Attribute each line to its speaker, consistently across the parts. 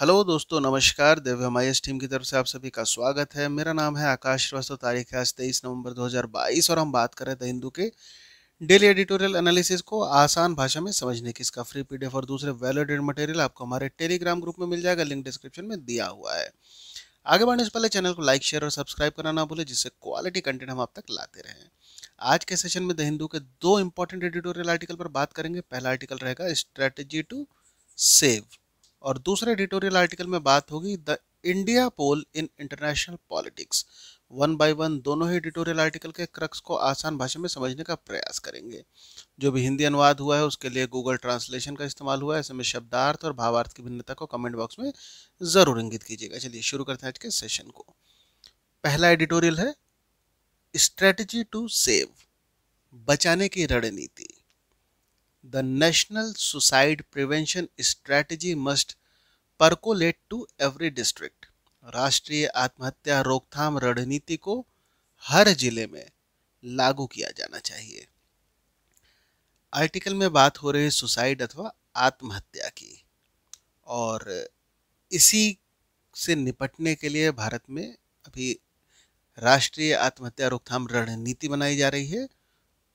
Speaker 1: hello दोस्तों नमस्कार दिव्य हमारी टीम की तरफ से आप सभी का स्वागत है मेरा नाम है आकाश श्रीवास्तव तारीख है आज तेईस नवंबर 2022 और हम बात कर रहे थे हिंदू के डेली एडिटोरियल एनालिसिस को आसान भाषा में समझने की इसका फ्री पीडीएफ और दूसरे वैलिडेड मटेरियल आपको हमारे टेलीग्राम ग्रुप में मिल जाएगा लिंक डिस्क्रिप्शन में दिया हुआ है आगे बढ़ने से पहले चैनल को लाइक शेयर और सब्सक्राइब करना ना भूलें जिससे क्वालिटी कंटेंट हम आप तक लाते रहें आज के सेशन में द हिंदू के दो इंपॉर्टेंट एडिटोरियल आर्टिकल पर बात करेंगे पहला आर्टिकल रहेगा स्ट्रैटेजी टू सेव और दूसरे एडिटोरियल आर्टिकल में बात होगी the India pole in international politics one by one दोनों ही एडिटोरियल आर्टिकल के क्रक्स को आसान भाषा में समझने का प्रयास करेंगे जो भी हिंदी अनुवाद हुआ है उसके लिए गूगल ट्रांसलेशन का इस्तेमाल हुआ है ऐसे में शब्दार्थ और भावार्थ की भिन्नता को कमेंट बॉक्स में ज़रूर इंगित कीजिएगा चलिए शुरू करते हैं आज के सेशन को पहला एडिटोरियल है स्ट्रेटजी टू सेव बचाने की रणनीति the national suicide prevention strategy must percolate to every district राष्ट्रीय आत्महत्या रोकथाम रणनीति को हर जिले में लागू किया जाना चाहिए आर्टिकल में बात हो रही सुसाइड अथवा आत्महत्या की और इसी से निपटने के लिए भारत में अभी राष्ट्रीय आत्महत्या रोकथाम रणनीति बनाई जा रही है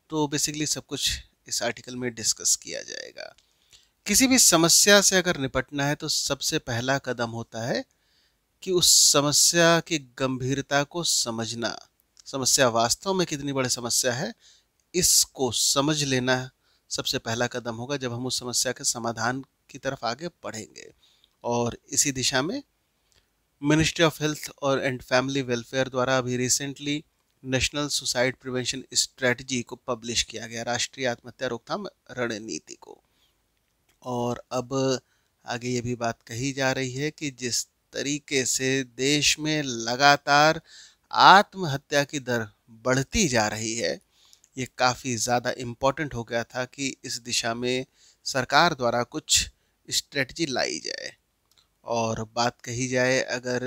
Speaker 1: तो बेसिकली सब कुछ इस आर्टिकल में डिस्कस किया जाएगा किसी भी समस्या से अगर निपटना है तो सबसे पहला कदम होता है कि उस समस्या की गंभीरता को समझना समस्या वास्तव में कितनी बड़ी समस्या है इसको समझ लेना सबसे पहला कदम होगा जब हम उस समस्या के समाधान की तरफ आगे बढ़ेंगे और इसी दिशा में मिनिस्ट्री ऑफ हेल्थ और एंड फैमिली वेलफेयर द्वारा अभी recently national suicide prevention strategy को पब्लिश किया गया राष्ट्रीय आत्महत्या रोकथाम रणनीति को और अब आगे ये भी बात कही जा रही है कि जिस तरीके से देश में लगातार आत्महत्या की दर बढ़ती जा रही है ये काफ़ी ज़्यादा इम्पॉर्टेंट हो गया था कि इस दिशा में सरकार द्वारा कुछ स्ट्रेटजी लाई जाए और बात कही जाए अगर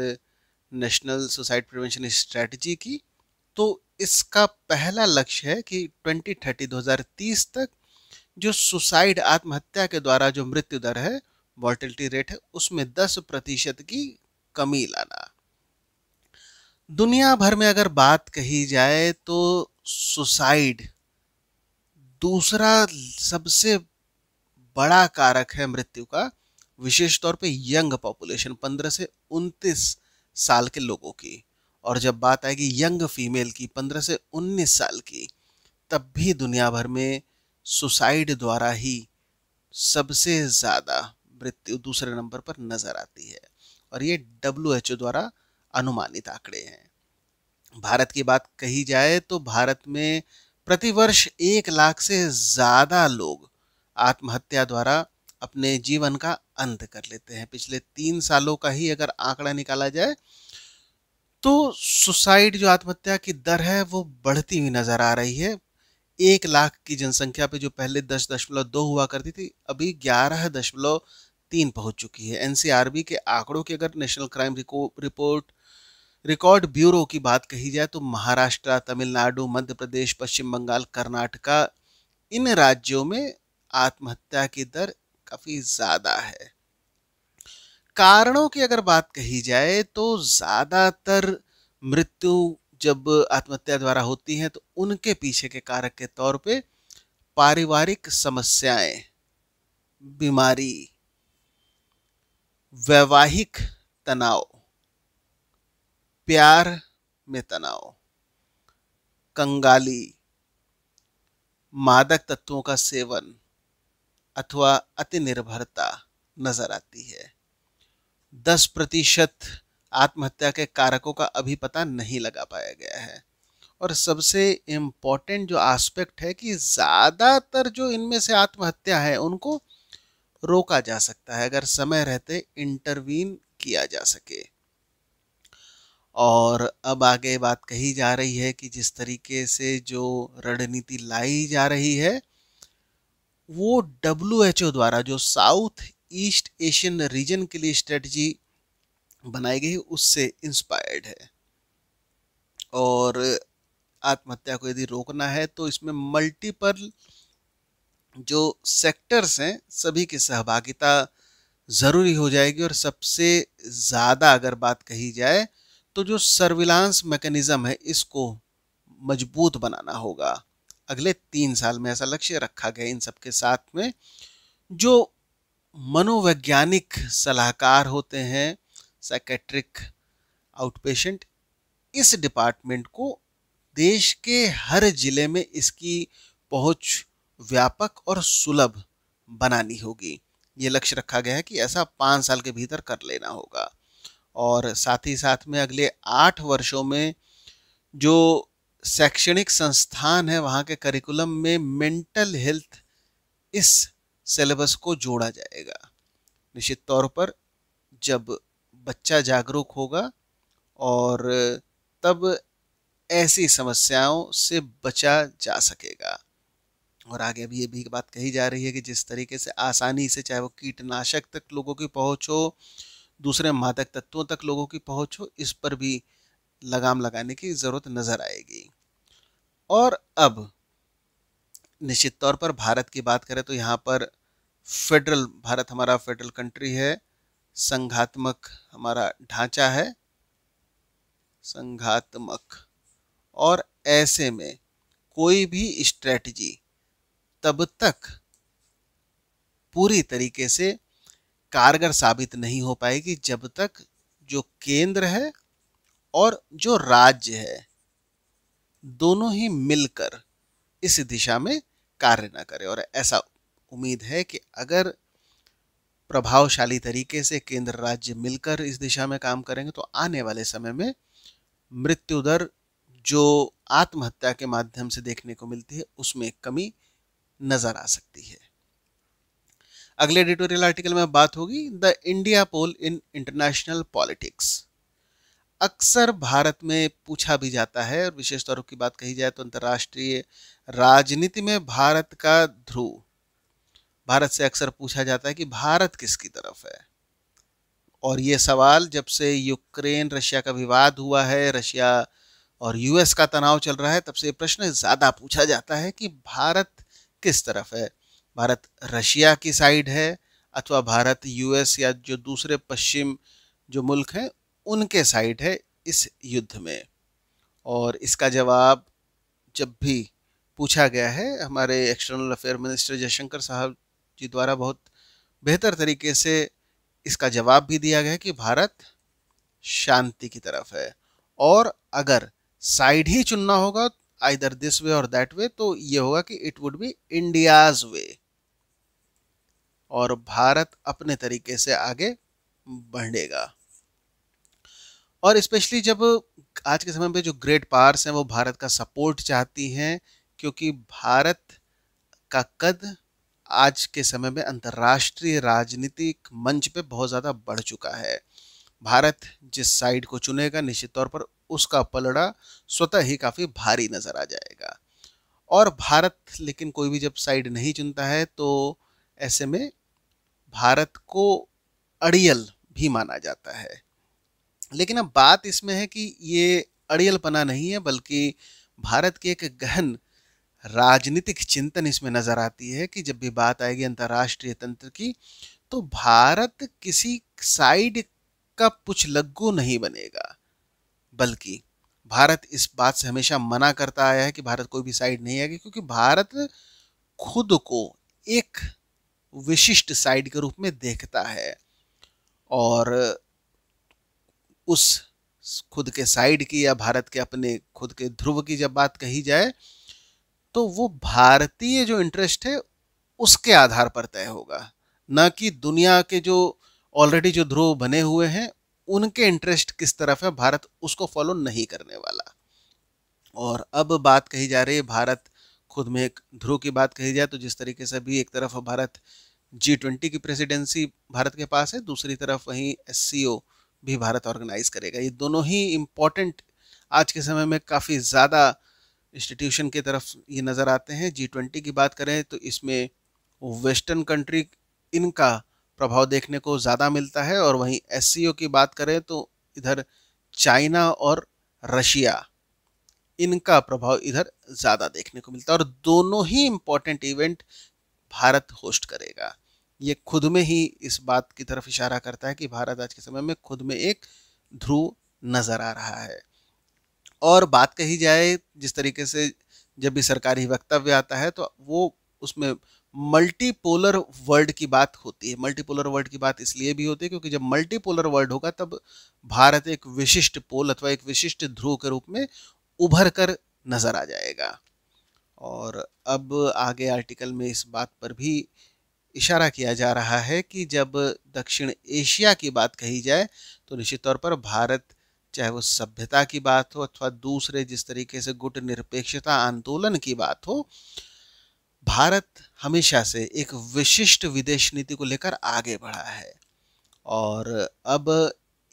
Speaker 1: नेशनल सुसाइड प्रिवेंशन स्ट्रेटजी की तो इसका पहला लक्ष्य है कि 2030 2030 तक जो सुसाइड आत्महत्या के द्वारा जो मृत्यु दर है मॉर्टेलिटी रेट है उसमें 10 प्रतिशत की कमी लाना दुनिया भर में अगर बात कही जाए तो सुसाइड दूसरा सबसे बड़ा कारक है मृत्यु का विशेष तौर पे यंग पॉपुलेशन 15 से 29 साल के लोगों की और जब बात आएगी यंग फीमेल की 15 से 19 साल की तब भी दुनिया भर में सुसाइड द्वारा ही सबसे ज़्यादा मृत्यु दूसरे नंबर पर नज़र आती है और ये डब्ल्यू द्वारा अनुमानित आंकड़े हैं भारत की बात कही जाए तो भारत में प्रतिवर्ष एक लाख से ज़्यादा लोग आत्महत्या द्वारा अपने जीवन का अंत कर लेते हैं पिछले तीन सालों का ही अगर आंकड़ा निकाला जाए तो सुसाइड जो आत्महत्या की दर है वो बढ़ती हुई नज़र आ रही है एक लाख की जनसंख्या पे जो पहले दस दशमलव दो हुआ करती थी अभी ग्यारह दशमलव तीन पहुँच चुकी है एनसीआरबी के आंकड़ों की अगर national crime report record bureau की बात कही जाए तो महाराष्ट्र तमिलनाडु मध्य प्रदेश पश्चिम बंगाल कर्नाटका इन राज्यों में आत्महत्या की दर काफ़ी ज़्यादा है कारणों की अगर बात कही जाए तो ज़्यादातर मृत्यु जब आत्महत्या द्वारा होती है तो उनके पीछे के कारक के तौर पे पारिवारिक समस्याएं बीमारी वैवाहिक तनाव प्यार में तनाव कंगाली मादक तत्वों का सेवन अथवा अति निर्भरता नजर आती है दस प्रतिशत आत्महत्या के कारकों का अभी पता नहीं लगा पाया गया है और सबसे इम्पॉर्टेंट जो आस्पेक्ट है कि ज़्यादातर जो इनमें से आत्महत्या है उनको रोका जा सकता है अगर समय रहते इंटरवीन किया जा सके और अब आगे बात कही जा रही है कि जिस तरीके से जो रणनीति लाई जा रही है वो डब्ल्यू द्वारा जो साउथ ईस्ट एशियन रीजन के लिए स्ट्रेटजी बनाई गई उससे इंस्पायर्ड है और आत्महत्या को यदि रोकना है तो इसमें मल्टीपल जो सेक्टर्स हैं सभी की सहभागिता ज़रूरी हो जाएगी और सबसे ज़्यादा अगर बात कही जाए तो जो सर्विलांस मैकेनिज़्म है इसको मजबूत बनाना होगा अगले तीन साल में ऐसा लक्ष्य रखा गया इन सब के साथ में जो मनोवैज्ञानिक सलाहकार होते हैं साइकेट्रिक आउटपेशेंट इस डिपार्टमेंट को देश के हर जिले में इसकी पहुंच व्यापक और सुलभ बनानी होगी ये लक्ष्य रखा गया है कि ऐसा पाँच साल के भीतर कर लेना होगा और साथ ही साथ में अगले आठ वर्षों में जो शैक्षणिक संस्थान है वहाँ के करिकुलम में मेंटल हेल्थ इस सिलेबस को जोड़ा जाएगा निश्चित तौर पर जब बच्चा जागरूक होगा और तब ऐसी समस्याओं से बचा जा सकेगा और आगे भी ये भी बात कही जा रही है कि जिस तरीके से आसानी से चाहे वो कीटनाशक तक लोगों की पहुँच हो दूसरे मादक तत्वों तक लोगों की पहुँच हो इस पर भी लगाम लगाने की ज़रूरत नज़र आएगी और अब निश्चित तौर पर भारत की बात करें तो यहाँ पर फेडरल भारत हमारा फेडरल कंट्री है संघात्मक हमारा ढांचा है संघात्मक और ऐसे में कोई भी स्ट्रेटजी तब तक पूरी तरीके से कारगर साबित नहीं हो पाएगी जब तक जो केंद्र है और जो राज्य है दोनों ही मिलकर इस दिशा में कार्य ना करे और ऐसा उम्मीद है कि अगर प्रभावशाली तरीके से केंद्र राज्य मिलकर इस दिशा में काम करेंगे तो आने वाले समय में मृत्यु दर जो आत्महत्या के माध्यम से देखने को मिलती है उसमें कमी नजर आ सकती है अगले एडिटोरियल आर्टिकल में बात होगी the India pole in international politics अक्सर भारत में पूछा भी जाता है और विशेष तौर की बात कही जाए तो अंतर्राष्ट्रीय राजनीति में भारत का ध्रुव भारत से अक्सर पूछा जाता है कि भारत किसकी तरफ है और ये सवाल जब से यूक्रेन रशिया का विवाद हुआ है रशिया और यूएस का तनाव चल रहा है तब से ये प्रश्न ज़्यादा पूछा जाता है कि भारत किस तरफ है भारत रशिया की साइड है अथवा भारत यूएस या जो दूसरे पश्चिम जो मुल्क हैं उनके साइड है इस युद्ध में और इसका जवाब जब भी पूछा गया है हमारे एक्सटर्नल अफेयर मिनिस्टर जयशंकर साहब जी द्वारा बहुत बेहतर तरीके से इसका जवाब भी दिया गया कि भारत शांति की तरफ है और अगर साइड ही चुनना होगा आइदर दिस वे और दैट वे तो ये होगा कि it would be India's way और भारत अपने तरीके से आगे बढ़ेगा और स्पेशली जब आज के समय में जो ग्रेट पावर्स हैं वो भारत का सपोर्ट चाहती हैं क्योंकि भारत का कद आज के समय में अंतर्राष्ट्रीय राजनीतिक मंच पे बहुत ज़्यादा बढ़ चुका है भारत जिस साइड को चुनेगा निश्चित तौर पर उसका पलड़ा स्वतः ही काफ़ी भारी नज़र आ जाएगा और भारत लेकिन कोई भी जब साइड नहीं चुनता है तो ऐसे में भारत को अड़ियल भी माना जाता है लेकिन अब बात इसमें है कि ये अड़ियलपना नहीं है बल्कि भारत की एक गहन राजनीतिक चिंतन इसमें नज़र आती है कि जब भी बात आएगी अंतर्राष्ट्रीय तंत्र की तो भारत किसी साइड का कुछ लग्गू नहीं बनेगा बल्कि भारत इस बात से हमेशा मना करता आया है कि भारत कोई भी साइड नहीं आएगी क्योंकि भारत खुद को एक विशिष्ट साइड के रूप में देखता है और उस खुद के साइड की या भारत के अपने खुद के ध्रुव की जब बात कही जाए तो वो भारतीय जो इंटरेस्ट है उसके आधार पर तय होगा ना कि दुनिया के जो ऑलरेडी जो ध्रुव बने हुए हैं उनके इंटरेस्ट किस तरफ है भारत उसको फॉलो नहीं करने वाला और अब बात कही जा रही है भारत खुद में एक ध्रुव की बात कही जाए तो जिस तरीके से अभी एक तरफ भारत जी ट्वेंटी की प्रेसिडेंसी भारत के पास है दूसरी तरफ वहीं एस सी ओ भी भारत ऑर्गेनाइज करेगा ये दोनों ही इम्पॉर्टेंट आज के समय में काफ़ी ज़्यादा इंस्टीट्यूशन की तरफ ये नज़र आते हैं जी ट्वेंटी की बात करें तो इसमें वेस्टर्न कंट्री इनका प्रभाव देखने को ज़्यादा मिलता है और वहीं एस की बात करें तो इधर चाइना और रशिया इनका प्रभाव इधर ज़्यादा देखने को मिलता है और दोनों ही इम्पॉर्टेंट इवेंट भारत होस्ट करेगा ये खुद में ही इस बात की तरफ इशारा करता है कि भारत आज के समय में खुद में एक ध्रुव नज़र आ रहा है और बात कही जाए जिस तरीके से जब भी सरकारी वक्तव्य आता है तो वो उसमें मल्टीपोलर वर्ल्ड की बात होती है मल्टीपोलर वर्ल्ड की बात इसलिए भी होती है क्योंकि जब मल्टीपोलर वर्ल्ड होगा तब भारत एक विशिष्ट पोल अथवा एक विशिष्ट ध्रुव के रूप में उभर कर नज़र आ जाएगा और अब आगे आर्टिकल में इस बात पर भी इशारा किया जा रहा है कि जब दक्षिण एशिया की बात कही जाए तो निश्चित तौर पर भारत चाहे वो सभ्यता की बात हो अथवा दूसरे जिस तरीके से गुट निरपेक्षता आंदोलन की बात हो भारत हमेशा से एक विशिष्ट विदेश नीति को लेकर आगे बढ़ा है और अब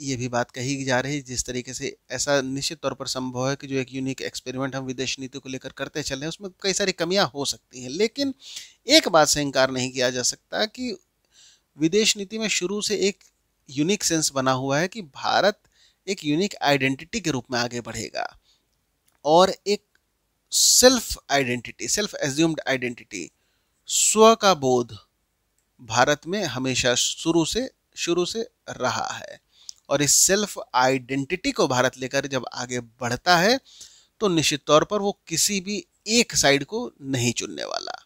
Speaker 1: ये भी बात कही जा रही है जिस तरीके से ऐसा निश्चित तौर पर संभव है कि जो एक यूनिक एक्सपेरिमेंट हम विदेश नीति को लेकर करते चले उसमें कई सारी कमियां हो सकती हैं लेकिन एक बात से इनकार नहीं किया जा सकता कि विदेश नीति में शुरू से एक यूनिक सेंस बना हुआ है कि भारत एक यूनिक आइडेंटिटी के रूप में आगे बढ़ेगा और एक self identity self assumed identity स्व का बोध भारत में हमेशा शुरू से शुरू से रहा है और इस सेल्फ आइडेंटिटी को भारत लेकर जब आगे बढ़ता है तो निश्चित तौर पर वो किसी भी एक साइड को नहीं चुनने वाला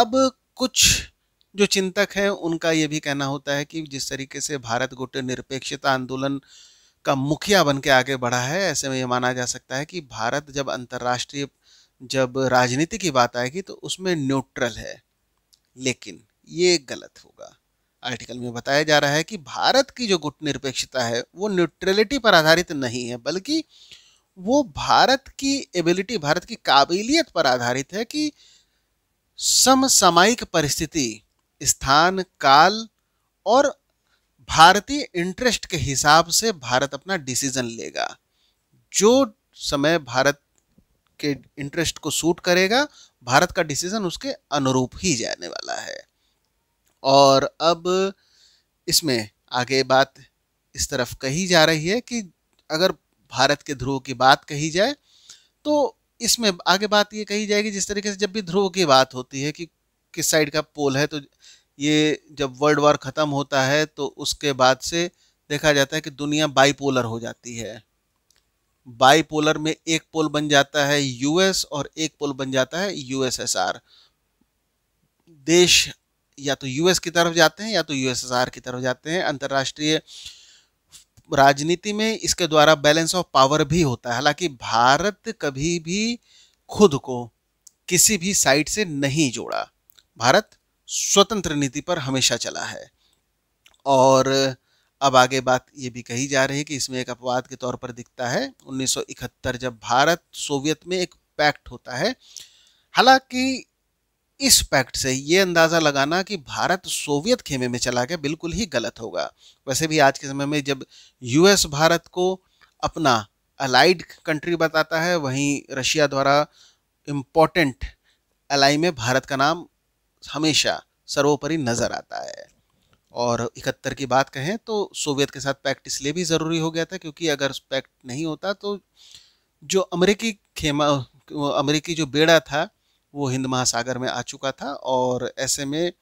Speaker 1: अब कुछ जो चिंतक हैं उनका ये भी कहना होता है कि जिस तरीके से भारत गोटे निरपेक्षता आंदोलन का मुखिया बन के आगे बढ़ा है ऐसे में ये माना जा सकता है कि भारत जब अंतर्राष्ट्रीय जब राजनीति की बात आएगी तो उसमें न्यूट्रल है लेकिन ये गलत होगा आर्टिकल में बताया जा रहा है कि भारत की जो गुट निरपेक्षता है वो न्यूट्रलिटी पर आधारित नहीं है बल्कि वो भारत की एबिलिटी भारत की काबिलियत पर आधारित है कि समसामयिक परिस्थिति स्थान काल और भारतीय इंटरेस्ट के हिसाब से भारत अपना डिसीजन लेगा जो समय भारत के इंटरेस्ट को सूट करेगा भारत का डिसीजन उसके अनुरूप ही जाने वाला है और अब इसमें आगे बात इस तरफ कही जा रही है कि अगर भारत के ध्रुव की बात कही जाए तो इसमें आगे बात ये कही जाएगी जिस तरीके से जब भी ध्रुव की बात होती है कि किस साइड का पोल है तो ये जब वर्ल्ड वॉर ख़त्म होता है तो उसके बाद से देखा जाता है कि दुनिया बाईपोलर हो जाती है बाईपोलर में एक पोल बन जाता है यूएस और एक पोल बन जाता है यूएसएसआर देश या तो यूएस की तरफ जाते हैं या तो यूएसएसआर की तरफ जाते हैं अंतर्राष्ट्रीय राजनीति में इसके द्वारा बैलेंस ऑफ पावर भी होता है हालांकि भारत कभी भी खुद को किसी भी साइड से नहीं जोड़ा भारत स्वतंत्र नीति पर हमेशा चला है और अब आगे बात ये भी कही जा रही है कि इसमें एक अपवाद के तौर पर दिखता है 1971 जब भारत सोवियत में एक पैक्ट होता है हालांकि इस फैक्ट से ये अंदाज़ा लगाना कि भारत सोवियत खेमे में चला गया बिल्कुल ही गलत होगा वैसे भी आज के समय में जब यूएस भारत को अपना अलाइड कंट्री बताता है वहीं रशिया द्वारा इम्पोर्टेंट अलाई में भारत का नाम हमेशा सर्वोपरि नज़र आता है और इकहत्तर की बात कहें तो सोवियत के साथ पैक्ट इसलिए भी ज़रूरी हो गया था क्योंकि अगर पैक्ट नहीं होता तो जो अमेरिकी खेमा अमेरिकी जो बेड़ा था वो हिंद महासागर में आ चुका था और ऐसे में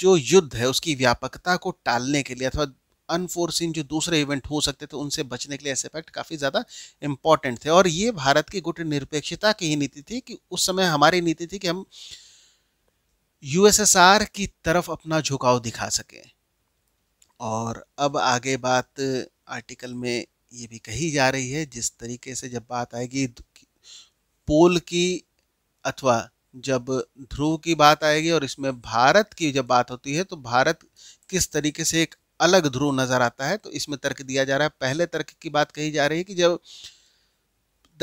Speaker 1: जो युद्ध है उसकी व्यापकता को टालने के लिए अथवा अनफोर्सिन जो दूसरे इवेंट हो सकते थे उनसे बचने के लिए ऐसे फैक्ट काफ़ी ज़्यादा इंपॉर्टेंट थे और ये भारत की गुट निरपेक्षता की ही नीति थी कि उस समय हमारी नीति थी कि हम यूएसएसआर की तरफ अपना झुकाव दिखा सकें और अब आगे बात आर्टिकल में ये भी कही जा रही है जिस तरीके से जब बात आएगी पोल की अथवा जब ध्रुव की बात आएगी और इसमें भारत की जब बात होती है तो भारत किस तरीके से एक अलग ध्रुव नजर आता है तो इसमें तर्क दिया जा रहा है पहले तर्क की बात कही जा रही है कि जब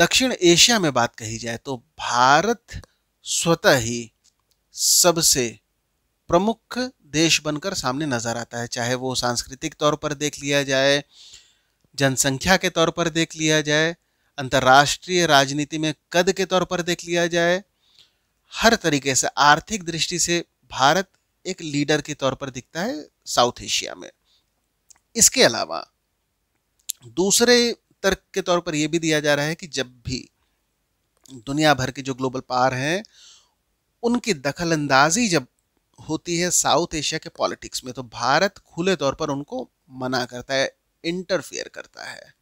Speaker 1: दक्षिण एशिया में बात कही जाए तो भारत स्वतः ही सबसे प्रमुख देश बनकर सामने नजर आता है चाहे वो सांस्कृतिक तौर पर देख लिया जाए जनसंख्या के तौर पर देख लिया जाए अंतर्राष्ट्रीय राजनीति में कद के तौर पर देख लिया जाए हर तरीके से आर्थिक दृष्टि से भारत एक लीडर के तौर पर दिखता है साउथ एशिया में इसके अलावा दूसरे तर्क के तौर पर यह भी दिया जा रहा है कि जब भी दुनिया भर के जो ग्लोबल पावर हैं उनकी दखल अंदाजी जब होती है साउथ एशिया के पॉलिटिक्स में तो भारत खुले तौर पर उनको मना करता है इंटरफेयर करता है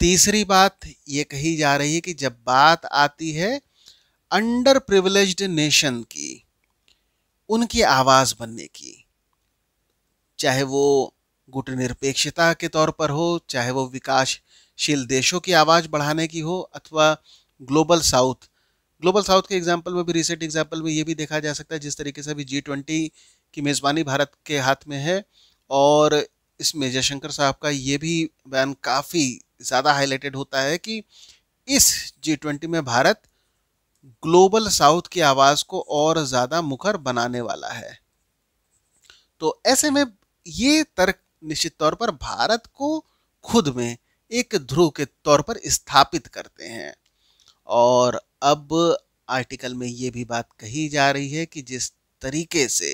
Speaker 1: तीसरी बात ये कही जा रही है कि जब बात आती है अंडर प्रिवलेज नेशन की उनकी आवाज़ बनने की चाहे वो गुटनिरपेक्षता के तौर पर हो चाहे वो विकासशील देशों की आवाज़ बढ़ाने की हो अथवा ग्लोबल साउथ ग्लोबल साउथ के एग्जाम्पल में भी रिसेंट एग्जाम्पल में ये भी देखा जा सकता है जिस तरीके से अभी जी ट्वेंटी की मेज़बानी भारत के हाथ में है और इसमें जयशंकर साहब का ये भी बयान काफ़ी ज़्यादा हाईलाइटेड होता है कि इस जी ट्वेंटी में भारत ग्लोबल साउथ की आवाज़ को और ज़्यादा मुखर बनाने वाला है तो ऐसे में ये तर्क निश्चित तौर पर भारत को खुद में एक ध्रुव के तौर पर स्थापित करते हैं और अब आर्टिकल में ये भी बात कही जा रही है कि जिस तरीके से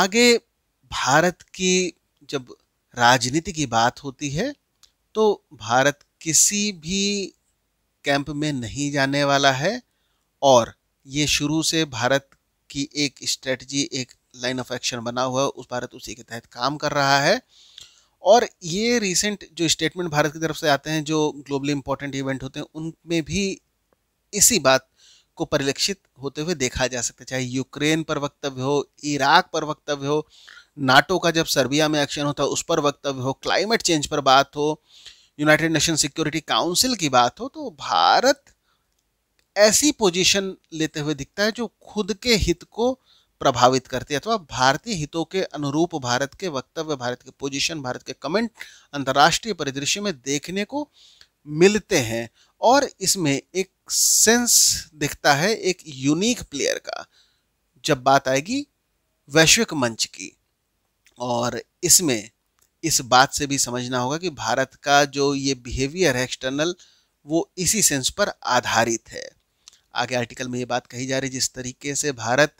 Speaker 1: आगे भारत की जब राजनीति की बात होती है तो भारत किसी भी कैंप में नहीं जाने वाला है और ये शुरू से भारत की एक स्ट्रेटजी एक लाइन ऑफ एक्शन बना हुआ है उस भारत उसी के तहत काम कर रहा है और ये रिसेंट जो स्टेटमेंट भारत की तरफ से आते हैं जो ग्लोबली इम्पोर्टेंट इवेंट होते हैं उनमें भी इसी बात को परिलक्षित होते हुए देखा जा सकता है चाहे यूक्रेन पर वक्तव्य हो इराक पर वक्तव्य हो नाटो का जब सर्बिया में एक्शन होता है उस पर वक्तव्य हो क्लाइमेट चेंज पर बात हो यूनाइटेड नेशन सिक्योरिटी काउंसिल की बात हो तो भारत ऐसी पोजीशन लेते हुए दिखता है जो खुद के हित को प्रभावित करती है अथवा तो भारतीय हितों के अनुरूप भारत के वक्तव्य भारत के पोजीशन भारत के कमेंट अंतर्राष्ट्रीय परिदृश्य में देखने को मिलते हैं और इसमें एक सेंस दिखता है एक यूनिक प्लेयर का जब बात आएगी वैश्विक मंच की और इसमें इस बात से भी समझना होगा कि भारत का जो ये बिहेवियर है एक्सटर्नल वो इसी सेंस पर आधारित है आगे आर्टिकल में ये बात कही जा रही जिस तरीके से भारत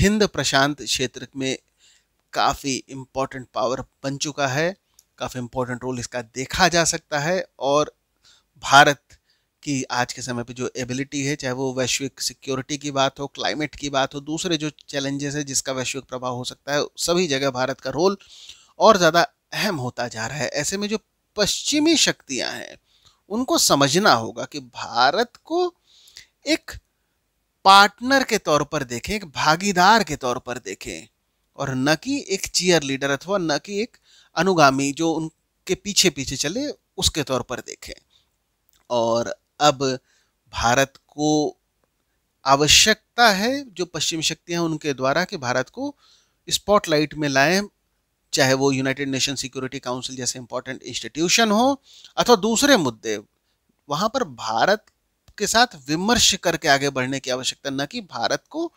Speaker 1: हिंद प्रशांत क्षेत्र में काफ़ी इम्पोर्टेंट पावर बन चुका है काफ़ी इम्पोर्टेंट रोल इसका देखा जा सकता है और भारत कि आज के समय पे जो एबिलिटी है चाहे वो वैश्विक सिक्योरिटी की बात हो क्लाइमेट की बात हो दूसरे जो चैलेंजेस है जिसका वैश्विक प्रभाव हो सकता है सभी जगह भारत का रोल और ज़्यादा अहम होता जा रहा है ऐसे में जो पश्चिमी शक्तियाँ हैं उनको समझना होगा कि भारत को एक पार्टनर के तौर पर देखें एक भागीदार के तौर पर देखें और न कि एक चीयर लीडर अथवा न कि एक अनुगामी जो उनके पीछे पीछे चले उसके तौर पर देखें और अब भारत को आवश्यकता है जो पश्चिमी शक्तियां उनके द्वारा कि भारत को स्पॉटलाइट में लाएं चाहे वो यूनाइटेड नेशन सिक्योरिटी काउंसिल जैसे इंपॉर्टेंट इंस्टीट्यूशन हो अथवा दूसरे मुद्दे वहां पर भारत के साथ विमर्श करके आगे बढ़ने की आवश्यकता न कि भारत को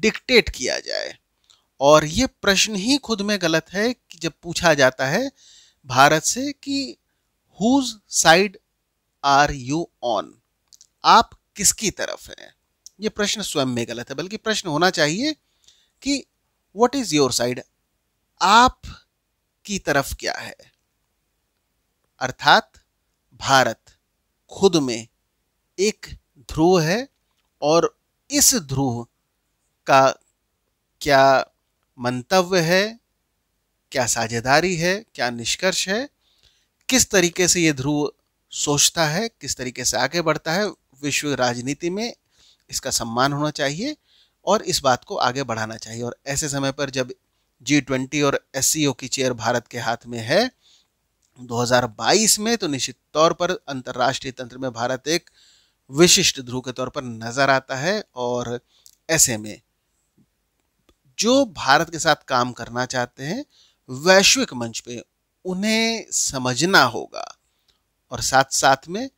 Speaker 1: डिक्टेट किया जाए और ये प्रश्न ही खुद में गलत है कि जब पूछा जाता है भारत से कि whose side are you on आप किसकी तरफ हैं ये प्रश्न स्वयं में गलत है बल्कि प्रश्न होना चाहिए कि वट इज़ योर साइड आप की तरफ क्या है अर्थात भारत खुद में एक ध्रुव है और इस ध्रुव का क्या मंतव्य है क्या साझेदारी है क्या निष्कर्ष है किस तरीके से ये ध्रुव सोचता है किस तरीके से आगे बढ़ता है विश्व राजनीति में इसका सम्मान होना चाहिए और इस बात को आगे बढ़ाना चाहिए और ऐसे समय पर जब जी ट्वेंटी और एस की चेयर भारत के हाथ में है 2022 में तो निश्चित तौर पर अंतर्राष्ट्रीय तंत्र में भारत एक विशिष्ट ध्रुव के तौर पर नजर आता है और ऐसे में जो भारत के साथ काम करना चाहते हैं वैश्विक मंच पे उन्हें समझना होगा और साथ साथ में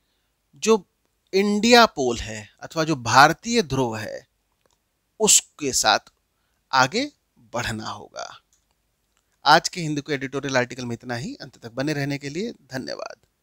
Speaker 1: जो इंडिया पोल है अथवा जो भारतीय ध्रुव है उसके साथ आगे बढ़ना होगा आज के हिंदू के एडिटोरियल आर्टिकल में इतना ही अंत तक बने रहने के लिए धन्यवाद